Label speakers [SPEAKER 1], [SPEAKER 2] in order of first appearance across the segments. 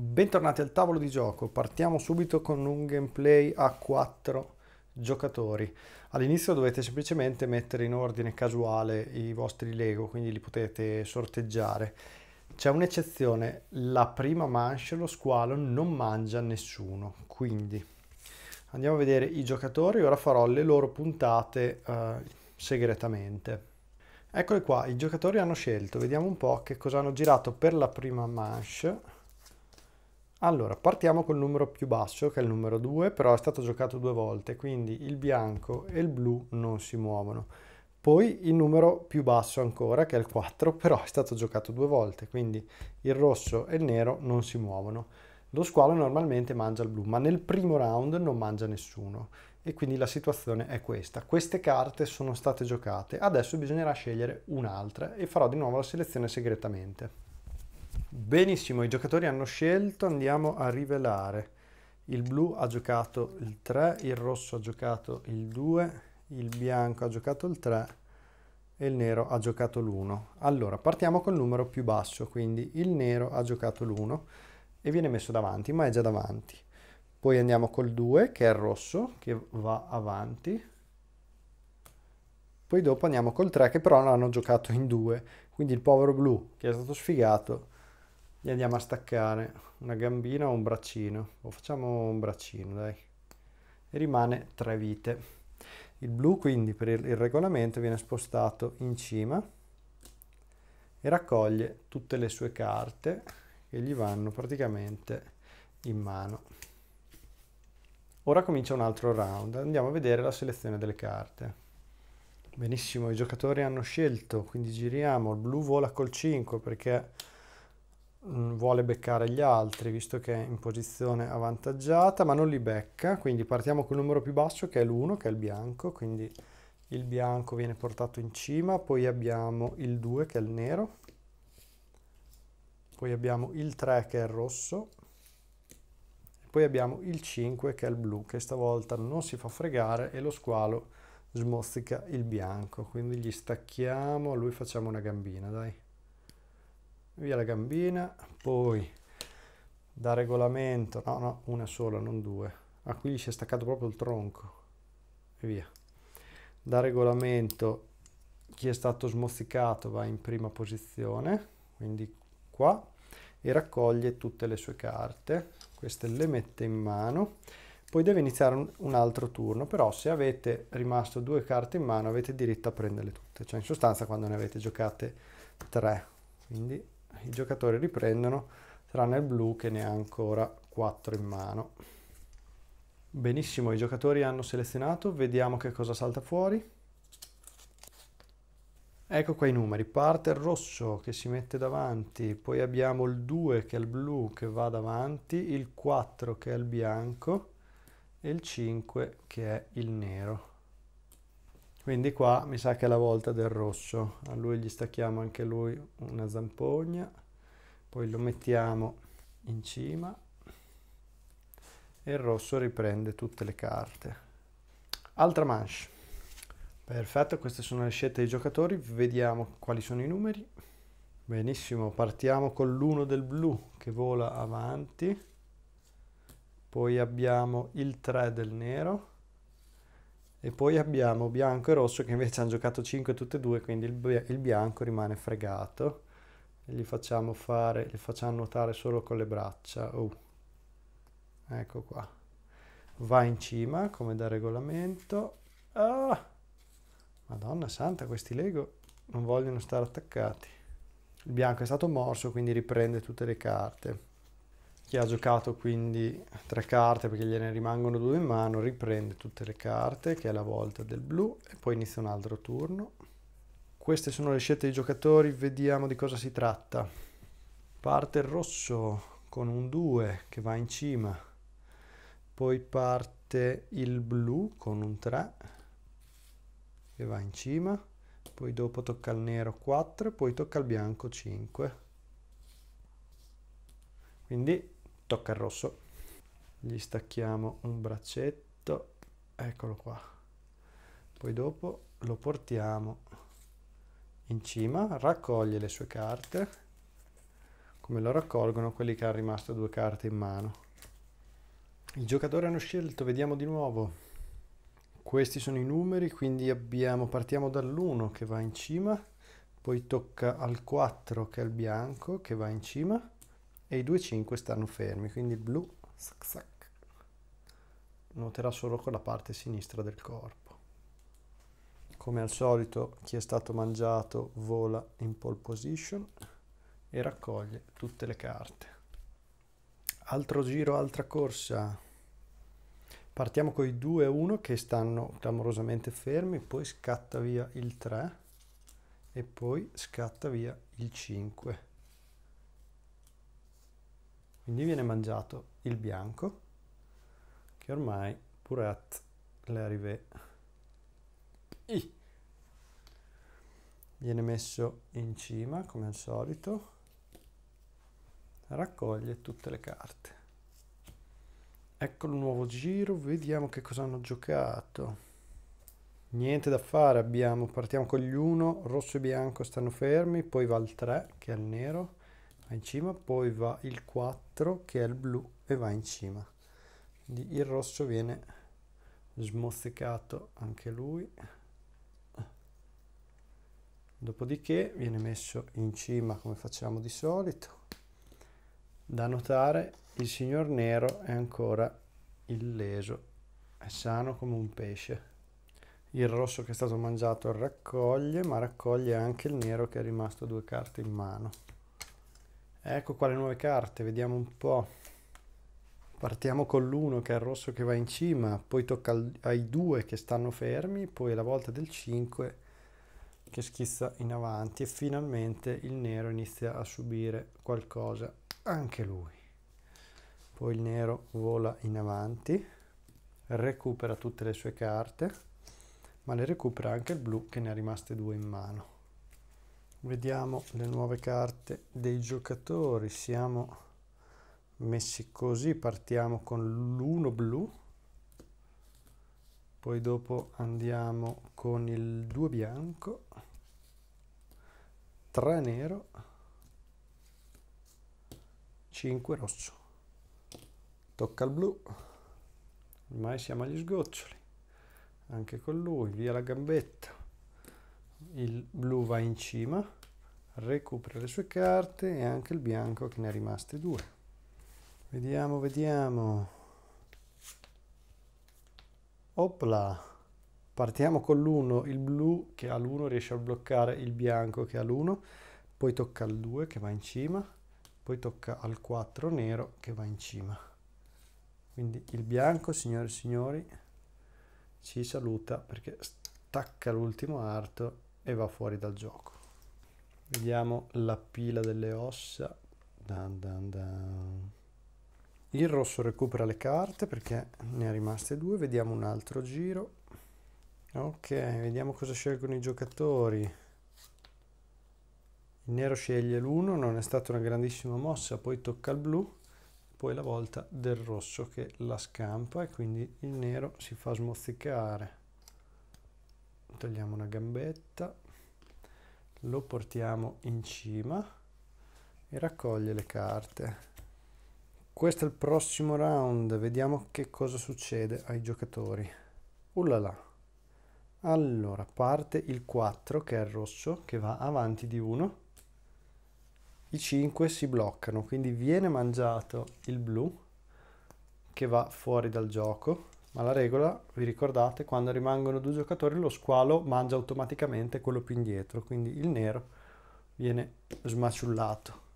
[SPEAKER 1] Bentornati al tavolo di gioco, partiamo subito con un gameplay a 4 giocatori. All'inizio dovete semplicemente mettere in ordine casuale i vostri Lego, quindi li potete sorteggiare. C'è un'eccezione, la prima manche lo squalo non mangia nessuno, quindi andiamo a vedere i giocatori, ora farò le loro puntate eh, segretamente. Eccoli qua, i giocatori hanno scelto, vediamo un po' che cosa hanno girato per la prima manche allora, partiamo col numero più basso, che è il numero 2, però è stato giocato due volte, quindi il bianco e il blu non si muovono. Poi il numero più basso ancora, che è il 4, però è stato giocato due volte, quindi il rosso e il nero non si muovono. Lo squalo normalmente mangia il blu, ma nel primo round non mangia nessuno. E quindi la situazione è questa. Queste carte sono state giocate, adesso bisognerà scegliere un'altra e farò di nuovo la selezione segretamente. Benissimo, i giocatori hanno scelto, andiamo a rivelare. Il blu ha giocato il 3, il rosso ha giocato il 2, il bianco ha giocato il 3 e il nero ha giocato l'1. Allora, partiamo col numero più basso, quindi il nero ha giocato l'1 e viene messo davanti, ma è già davanti. Poi andiamo col 2, che è il rosso, che va avanti. Poi dopo andiamo col 3, che però l'hanno giocato in 2. Quindi il povero blu, che è stato sfigato, gli andiamo a staccare una gambina o un braccino o facciamo un braccino dai e rimane tre vite il blu quindi per il regolamento viene spostato in cima e raccoglie tutte le sue carte che gli vanno praticamente in mano ora comincia un altro round andiamo a vedere la selezione delle carte benissimo i giocatori hanno scelto quindi giriamo il blu vola col 5 perché Mm, vuole beccare gli altri visto che è in posizione avvantaggiata ma non li becca quindi partiamo col numero più basso che è l'1 che è il bianco quindi il bianco viene portato in cima poi abbiamo il 2 che è il nero poi abbiamo il 3 che è il rosso poi abbiamo il 5 che è il blu che stavolta non si fa fregare e lo squalo smozzica il bianco quindi gli stacchiamo lui facciamo una gambina dai via la gambina, poi da regolamento, no, no, una sola, non due. Ah, qui gli si è staccato proprio il tronco. E via. Da regolamento chi è stato smozzicato va in prima posizione, quindi qua, e raccoglie tutte le sue carte. Queste le mette in mano. Poi deve iniziare un, altro turno, però se avete rimasto due carte in mano avete diritto a prenderle tutte. Cioè in sostanza quando ne avete giocate tre. Quindi i giocatori riprendono, tranne il blu che ne ha ancora 4 in mano. Benissimo, i giocatori hanno selezionato, vediamo che cosa salta fuori. Ecco qua i numeri, parte il rosso che si mette davanti, poi abbiamo il 2 che è il blu che va davanti, il 4 che è il bianco e il 5 che è il nero quindi qua mi sa che è la volta del rosso a lui gli stacchiamo anche lui una zampogna poi lo mettiamo in cima e il rosso riprende tutte le carte altra manche perfetto queste sono le scelte dei giocatori vediamo quali sono i numeri benissimo partiamo con l'uno del blu che vola avanti poi abbiamo il 3 del nero e poi abbiamo bianco e rosso che invece hanno giocato 5 tutte e due quindi il, il bianco rimane fregato e gli facciamo fare li facciamo nuotare solo con le braccia oh. ecco qua va in cima come da regolamento ah! madonna santa questi lego non vogliono stare attaccati il bianco è stato morso quindi riprende tutte le carte chi ha giocato quindi tre carte perché gliene rimangono due in mano riprende tutte le carte che è la volta del blu e poi inizia un altro turno. Queste sono le scelte dei giocatori, vediamo di cosa si tratta. Parte il rosso con un 2 che va in cima, poi parte il blu con un 3 che va in cima, poi dopo tocca il nero 4, poi tocca il bianco 5. Quindi tocca il rosso gli stacchiamo un braccetto eccolo qua poi dopo lo portiamo in cima raccoglie le sue carte come lo raccolgono quelli che hanno rimasto due carte in mano il giocatore hanno scelto vediamo di nuovo questi sono i numeri quindi abbiamo, partiamo dall'1 che va in cima poi tocca al 4 che è il bianco che va in cima e i 5 stanno fermi, quindi il blu sac, sac, nuoterà solo con la parte sinistra del corpo. Come al solito chi è stato mangiato vola in pole position e raccoglie tutte le carte. Altro giro, altra corsa. Partiamo con i 2 e 1 che stanno clamorosamente fermi, poi scatta via il 3 e poi scatta via il 5. Quindi viene mangiato il bianco, che ormai Purat l'arrivée. I. Viene messo in cima, come al solito, raccoglie tutte le carte. Eccolo un nuovo giro, vediamo che cosa hanno giocato. Niente da fare, abbiamo, partiamo con gli 1, rosso e bianco stanno fermi, poi va il 3 che è il nero, va in cima poi va il 4 che è il blu e va in cima quindi il rosso viene smozzicato anche lui dopodiché viene messo in cima come facciamo di solito da notare il signor nero è ancora illeso è sano come un pesce il rosso che è stato mangiato raccoglie ma raccoglie anche il nero che è rimasto due carte in mano Ecco qua le nuove carte, vediamo un po'. Partiamo con l'uno che è il rosso che va in cima, poi tocca ai due che stanno fermi, poi la volta del 5 che schizza in avanti e finalmente il nero inizia a subire qualcosa, anche lui. Poi il nero vola in avanti, recupera tutte le sue carte, ma le recupera anche il blu che ne ha rimaste due in mano. Vediamo le nuove carte dei giocatori. Siamo messi così, partiamo con l'1 blu, poi dopo andiamo con il 2 bianco, 3 nero, 5 rosso. Tocca al blu, ormai siamo agli sgoccioli, anche con lui, via la gambetta il blu va in cima, recupera le sue carte e anche il bianco che ne è rimaste due. Vediamo, vediamo. Opla. Partiamo con l'1, il blu che ha l'1 riesce a bloccare il bianco che ha l'1, poi tocca al 2 che va in cima, poi tocca al 4 nero che va in cima. Quindi il bianco, signore e signori, ci saluta perché stacca l'ultimo arto e va fuori dal gioco. Vediamo la pila delle ossa. Dan, dan, dan. Il rosso recupera le carte perché ne ha rimaste due. Vediamo un altro giro. Ok, vediamo cosa scelgono i giocatori. Il nero sceglie l'1, non è stata una grandissima mossa, poi tocca al blu, poi la volta del rosso che la scampa e quindi il nero si fa smozzicare togliamo una gambetta, lo portiamo in cima e raccoglie le carte. Questo è il prossimo round, vediamo che cosa succede ai giocatori. Ullala! Allora, parte il 4 che è il rosso, che va avanti di 1. I 5 si bloccano, quindi viene mangiato il blu che va fuori dal gioco ma la regola, vi ricordate, quando rimangono due giocatori lo squalo mangia automaticamente quello più indietro, quindi il nero viene smaciullato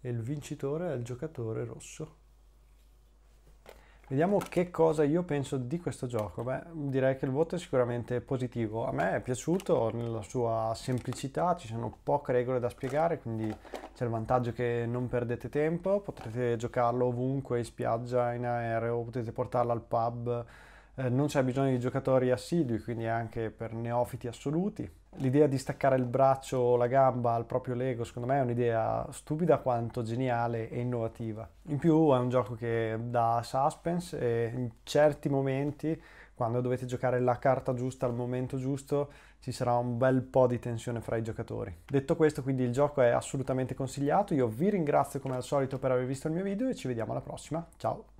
[SPEAKER 1] e il vincitore è il giocatore rosso. Vediamo che cosa io penso di questo gioco. Beh, direi che il voto è sicuramente positivo. A me è piaciuto nella sua semplicità, ci sono poche regole da spiegare, quindi c'è il vantaggio che non perdete tempo, potrete giocarlo ovunque, in spiaggia, in aereo, potete portarlo al pub eh, non c'è bisogno di giocatori assidui, quindi anche per neofiti assoluti. L'idea di staccare il braccio o la gamba al proprio Lego, secondo me, è un'idea stupida quanto geniale e innovativa. In più è un gioco che dà suspense e in certi momenti, quando dovete giocare la carta giusta al momento giusto, ci sarà un bel po' di tensione fra i giocatori. Detto questo, quindi il gioco è assolutamente consigliato. Io vi ringrazio come al solito per aver visto il mio video e ci vediamo alla prossima. Ciao!